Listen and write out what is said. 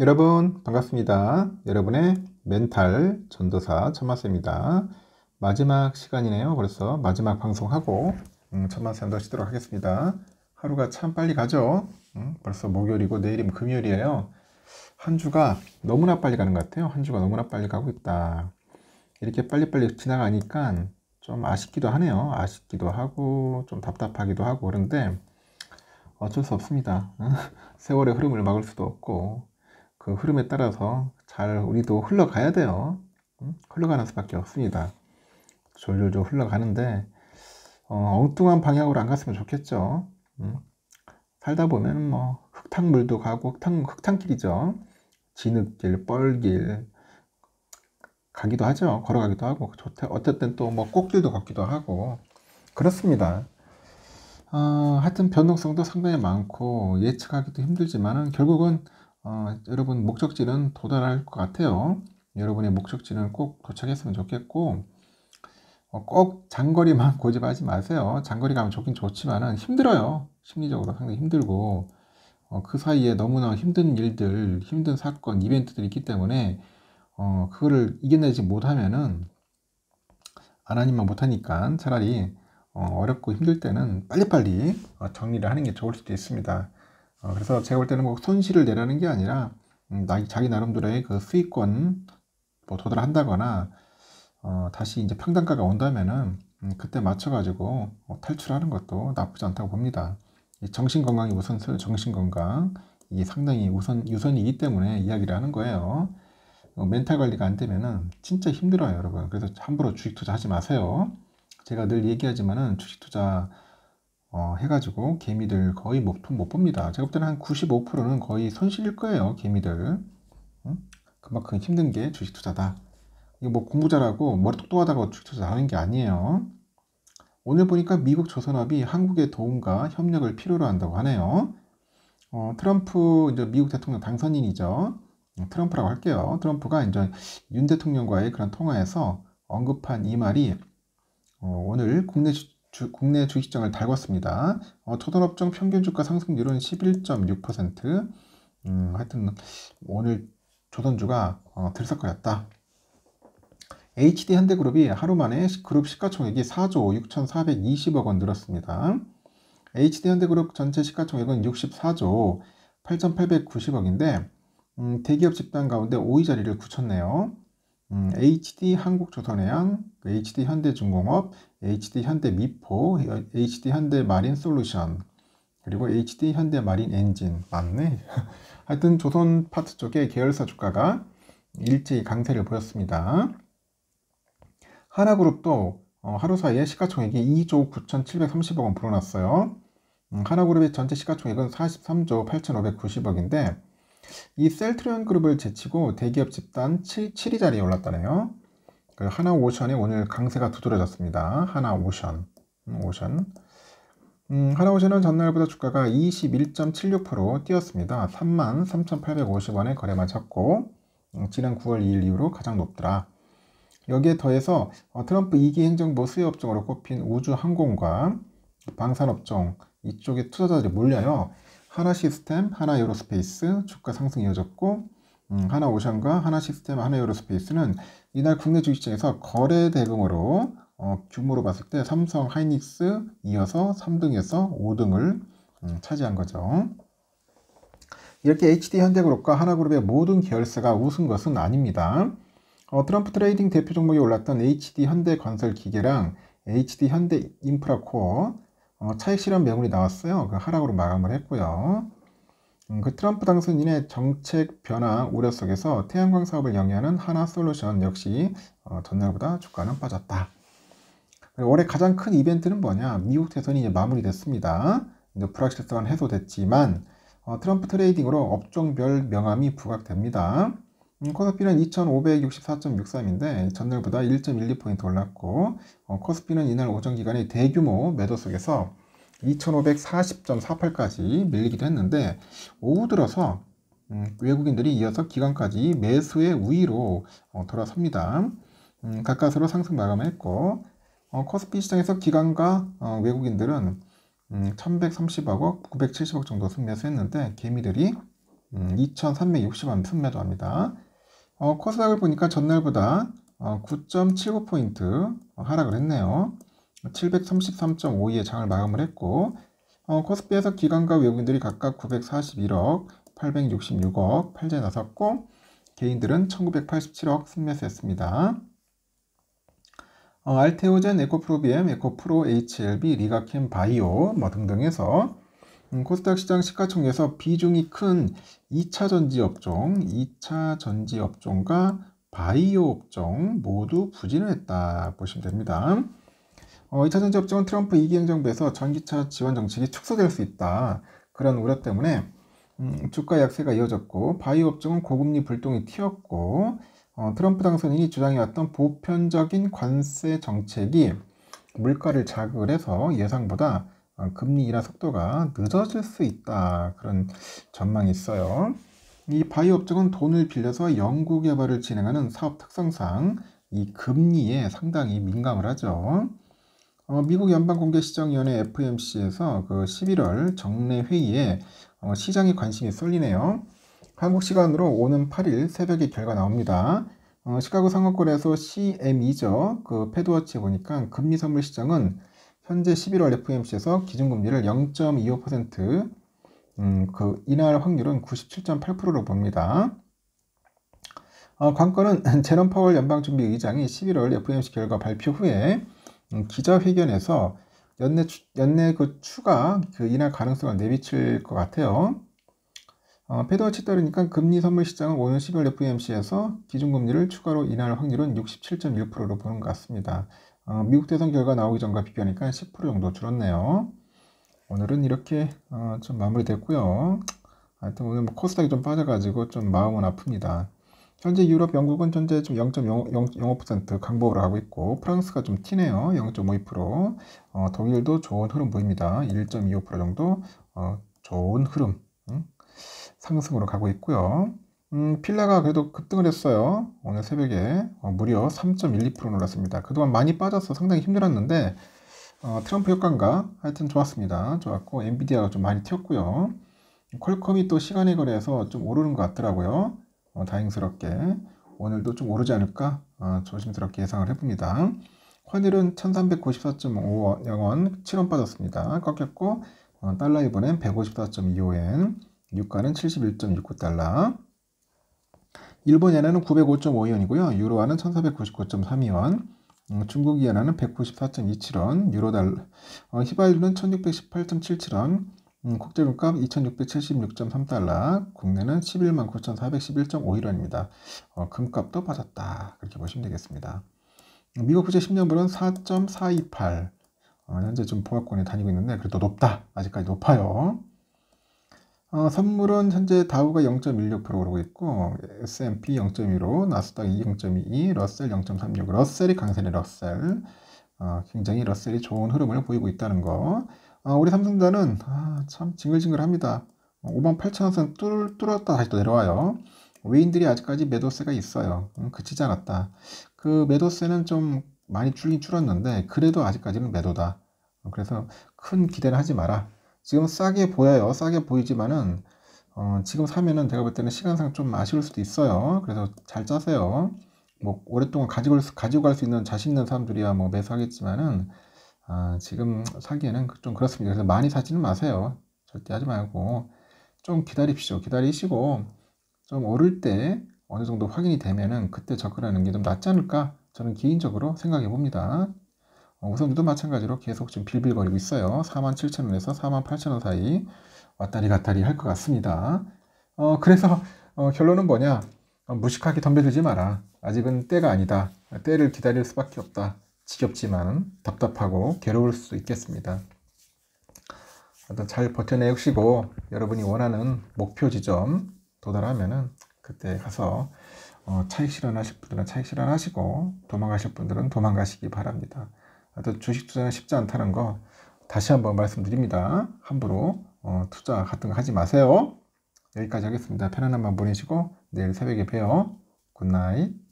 여러분 반갑습니다. 여러분의 멘탈 전도사 천마쌤입니다. 마지막 시간이네요. 벌써 마지막 방송하고 음, 천마쌤도 쉬도록 하겠습니다. 하루가 참 빨리 가죠. 음, 벌써 목요일이고 내일이면 금요일이에요. 한 주가 너무나 빨리 가는 것 같아요. 한 주가 너무나 빨리 가고 있다. 이렇게 빨리빨리 지나가니까 좀 아쉽기도 하네요. 아쉽기도 하고 좀 답답하기도 하고 그런데 어쩔 수 없습니다. 세월의 흐름을 막을 수도 없고 그 흐름에 따라서 잘 우리도 흘러가야 돼요. 흘러가는 수밖에 없습니다. 졸졸졸 흘러가는데 어, 엉뚱한 방향으로 안 갔으면 좋겠죠. 응? 살다 보면 뭐 흙탕물도 가고 흙탕 흙탕길이죠. 진흙길, 뻘길 가기도 하죠. 걸어가기도 하고 좋대. 어쨌든 또뭐 꼭길도 걷기도 하고 그렇습니다. 어, 하여튼 변동성도 상당히 많고 예측하기도 힘들지만 결국은 어, 여러분 목적지는 도달할 것 같아요. 여러분의 목적지는 꼭 도착했으면 좋겠고 어, 꼭 장거리만 고집하지 마세요. 장거리 가면 좋긴 좋지만은 힘들어요. 심리적으로 상당히 힘들고 어, 그 사이에 너무나 힘든 일들, 힘든 사건, 이벤트들이 있기 때문에 어, 그거를 이겨내지 못하면은 안 하니만 못하니까 차라리 어, 어렵고 힘들 때는 빨리빨리 어, 정리를 하는 게 좋을 수도 있습니다. 어, 그래서 제가 볼 때는 꼭 손실을 내라는 게 아니라 음, 나, 자기 나름대로의 그 수익권 뭐 도달한다거나 어, 다시 이제 평단가가 온다면은 음, 그때 맞춰가지고 어, 탈출하는 것도 나쁘지 않다고 봅니다. 정신 건강이 우선 정신 건강 이게 상당히 우선 유선이기 때문에 이야기를 하는 거예요. 어, 멘탈 관리가 안 되면은 진짜 힘들어요, 여러분. 그래서 함부로 주식 투자하지 마세요. 제가 늘 얘기하지만은 주식 투자 어, 해가지고 개미들 거의 못, 못 봅니다. 제가 볼 때는 한 95%는 거의 손실일 거예요. 개미들. 응? 그만큼 힘든 게 주식 투자다. 이게 뭐 공부 잘하고 머리 똑똑하다고 주식 투자 하는 게 아니에요. 오늘 보니까 미국 조선업이 한국의 도움과 협력을 필요로 한다고 하네요. 어, 트럼프 이제 미국 대통령 당선인이죠. 네, 트럼프라고 할게요. 트럼프가 이제 윤 대통령과의 그런 통화에서 언급한 이 말이 어, 오늘 국내 주, 국내 주식장을 달궜습니다. 어, 초등업종 평균 주가 상승률은 11.6%. 음, 하여튼 오늘 조선주가 어, 들썩거렸다. HD 현대그룹이 하루 만에 그룹 시가총액이 4조 6,420억 원 늘었습니다. HD 현대그룹 전체 시가총액은 64조 8,890억인데 음, 대기업 집단 가운데 5위 자리를 굳혔네요. 음, HD 한국조선해양, 그 HD 현대중공업, HD 현대미포, HD 현대마린솔루션, 그리고 HD 현대마린엔진 맞네. 하여튼 조선 파트 쪽에 계열사 주가가 일제히 강세를 보였습니다. 하나그룹도 어, 하루 사이에 시가총액이 2조 9,730억 원 불어났어요. 음, 하나그룹의 전체 시가총액은 43조 8,590억인데 이 셀트리온 그룹을 제치고 대기업 집단 7, 7위 자리에 올랐다네요. 그 하나 오션이 오늘 강세가 두드러졌습니다. 하나 오션, 음, 오션. 음, 하나 오션은 전날보다 주가가 21.76% 뛰었습니다. 33,850원에 거래만 쳤고 음, 지난 9월 2일 이후로 가장 높더라. 여기에 더해서 어, 트럼프 2기 행정부 수요 업종으로 꼽힌 우주항공과 방산업종 이쪽에 투자자들이 몰려요. 하나 시스템, 하나 에어로스페이스 주가 상승 이어졌고 음, 하나 오션과 하나 시스템, 하나 에어로스페이스는 이날 국내 주식시장에서 거래 대금으로 어, 규모로 봤을 때 삼성 하이닉스 이어서 3등에서 5등을 음, 차지한 거죠. 이렇게 HD 현대그룹과 하나그룹의 모든 계열사가 우승 것은 아닙니다. 어, 트럼프 트레이딩 대표 종목이 올랐던 HD 현대 건설 기계랑 HD 현대 인프라코어, 어, 차익 실현 매물이 나왔어요. 그 하락으로 마감을 했고요. 음, 그 트럼프 당선인의 정책 변화 우려 속에서 태양광 사업을 영위하는 하나솔루션 역시 어, 전날보다 주가는 빠졌다. 올해 가장 큰 이벤트는 뭐냐? 미국 대선이 이제 마무리됐습니다. 이제 불확실성은 해소됐지만 어, 트럼프 트레이딩으로 업종별 명함이 부각됩니다. 음, 코스피는 2564.63인데 전날보다 1.12포인트 올랐고 어, 코스피는 이날 오전 기간에 대규모 매도 속에서 2540.48까지 밀리기도 했는데 오후 들어서 음, 외국인들이 이어서 기간까지 매수의 우위로 어, 돌아섭니다. 음, 가까스로 상승 마감했고 어, 코스피 시장에서 기관과 어, 외국인들은 음, 1130억, 970억 정도 순매수했는데 개미들이 음, 2360원 순매도합니다. 어, 코스닥을 보니까 전날보다 어, 9.79포인트 어, 하락을 했네요. 733.52의 장을 마감을 했고 어, 코스피에서 기관과 외국인들이 각각 941억, 866억 팔재 나섰고 개인들은 1987억 순매수했습니다. 어, 알테오젠, 에코프로비엠, 에코프로, HLB, 리가캠, 바이오 뭐 등등해서 음, 코스닥 시장 시가총에서 비중이 큰 2차 전지 업종, 2차 전지 업종과 바이오 업종 모두 부진을 했다 보시면 됩니다. 어, 2차 전지 업종은 트럼프 2기 행정부에서 전기차 지원 정책이 축소될 수 있다 그런 우려 때문에 음, 주가 약세가 이어졌고 바이오 업종은 고금리 불똥이 튀었고 어, 트럼프 당선인이 주장해왔던 보편적인 관세 정책이 물가를 자극을 해서 예상보다 어, 금리 이하 속도가 늦어질 수 있다 그런 전망이 있어요. 이바이 업종은 돈을 빌려서 연구개발을 진행하는 사업 특성상 이 금리에 상당히 민감을 하죠. 어, 미국 연방공개시장위원회 FMC에서 그 11월 정례 회의에 어, 시장의 관심이 쏠리네요. 한국 시간으로 오는 8일 새벽에 결과 나옵니다. 어, 시카고 상업거래소 CME죠. 그 패드워치 보니까 금리 선물 시장은 현재 11월 FOMC에서 기준금리를 0.25% 음, 그 인하할 확률은 97.8%로 봅니다. 어, 관건은 제롬 파월 연방준비의장이 11월 f m c 결과 발표 후에 음, 기자회견에서 연내, 추, 연내 그 추가 그 인하 가능성을 내비칠 것 같아요. 어, 페더워치 따르니까 금리 선물 시장은 오는 12월 f m c 에서 기준금리를 추가로 인하할 확률은 67.1%로 보는 것 같습니다. 어, 미국 대선 결과 나오기 전과 비교하니까 10% 정도 줄었네요. 오늘은 이렇게 어, 좀 마무리됐고요. 하여튼 오늘 뭐 코스닥이 좀 빠져가지고 좀 마음은 아픕니다. 현재 유럽 영국은 현재 좀0.05% 강보를 하고 있고 프랑스가 좀 튀네요. 0.52% 어, 독일도 좋은 흐름 보입니다. 1.25% 정도 어, 좋은 흐름 응? 상승으로 가고 있고요. 음, 필라가 그래도 급등을 했어요. 오늘 새벽에 어, 무려 3.12% 올랐습니다. 그동안 많이 빠져서 상당히 힘들었는데 어, 트럼프 효과인가? 하여튼 좋았습니다. 좋았고 엔비디아가 좀 많이 튀었고요. 퀄컴이 또 시간에 거래해서 좀 오르는 것 같더라고요. 어, 다행스럽게 오늘도 좀 오르지 않을까 어, 조심스럽게 예상을 해봅니다. 환율은 1394.5원 7원 빠졌습니다. 꺾였고 어, 달러 이번엔 154.25엔 유가는 71.69달러 일본 엔화는 905.5원이고요. 유로화는 1499.32원, 음, 중국 이엔화는 194.27원, 유로달, 어, 히바율은 1618.77원, 음, 국제금값 2676.3달러, 국내는 1 1 9411.51원입니다. 어, 금값도 빠졌다. 그렇게 보시면 되겠습니다. 미국 국제 10년물은 4.428, 어, 현재 좀 보합권에 다니고 있는데 그래도 높다. 아직까지 높아요. 어, 선물은 현재 다우가 0.16% 오르고 있고 S&P 0.15, 나스닥 2.22, 러셀 0.36, 러셀이 강세네 러셀. 어, 굉장히 러셀이 좋은 흐름을 보이고 있다는 거. 어, 우리 삼성전은 아, 참 징글징글합니다. 5 8 0 0 0 원선 뚫, 뚫었다 다시 또 내려와요. 외인들이 아직까지 매도세가 있어요. 음, 그치지 않았다. 그 매도세는 좀 많이 줄긴 줄었는데 그래도 아직까지는 매도다. 그래서 큰기대를 하지 마라. 지금 싸게 보여요. 싸게 보이지만은 어, 지금 사면은 제가 볼 때는 시간상 좀 아쉬울 수도 있어요. 그래서 잘 짜세요. 뭐 오랫동안 가지고 가지고 갈 수 있는 자신 있는 사람들이야 뭐 매수하겠지만은 아, 지금 사기에는 그 좀 그렇습니다. 그래서 많이 사지는 마세요. 절대 하지 말고 좀 기다립시오. 기다리시고 좀 오를 때 어느 정도 확인이 되면은 그때 접근하는 게 좀 낫지 않을까 저는 개인적으로 생각해 봅니다. 어, 우선주도 마찬가지로 계속 지금 빌빌거리고 있어요. 47,000원에서 48,000원 사이 왔다리 갔다리 할 것 같습니다. 어, 그래서 어, 결론은 뭐냐? 어, 무식하게 덤벼들지 마라. 아직은 때가 아니다. 때를 기다릴 수밖에 없다. 지겹지만 답답하고 괴로울 수도 있겠습니다. 잘 버텨내시고 여러분이 원하는 목표 지점 도달하면은 그때 가서 어, 차익 실현하실 분들은 차익 실현하시고 도망가실 분들은 도망가시기 바랍니다. 또 주식 투자는 쉽지 않다는 거 다시 한번 말씀드립니다. 함부로 어, 투자 같은 거 하지 마세요. 여기까지 하겠습니다. 편안한 밤 보내시고 내일 새벽에 봬요. 굿나잇.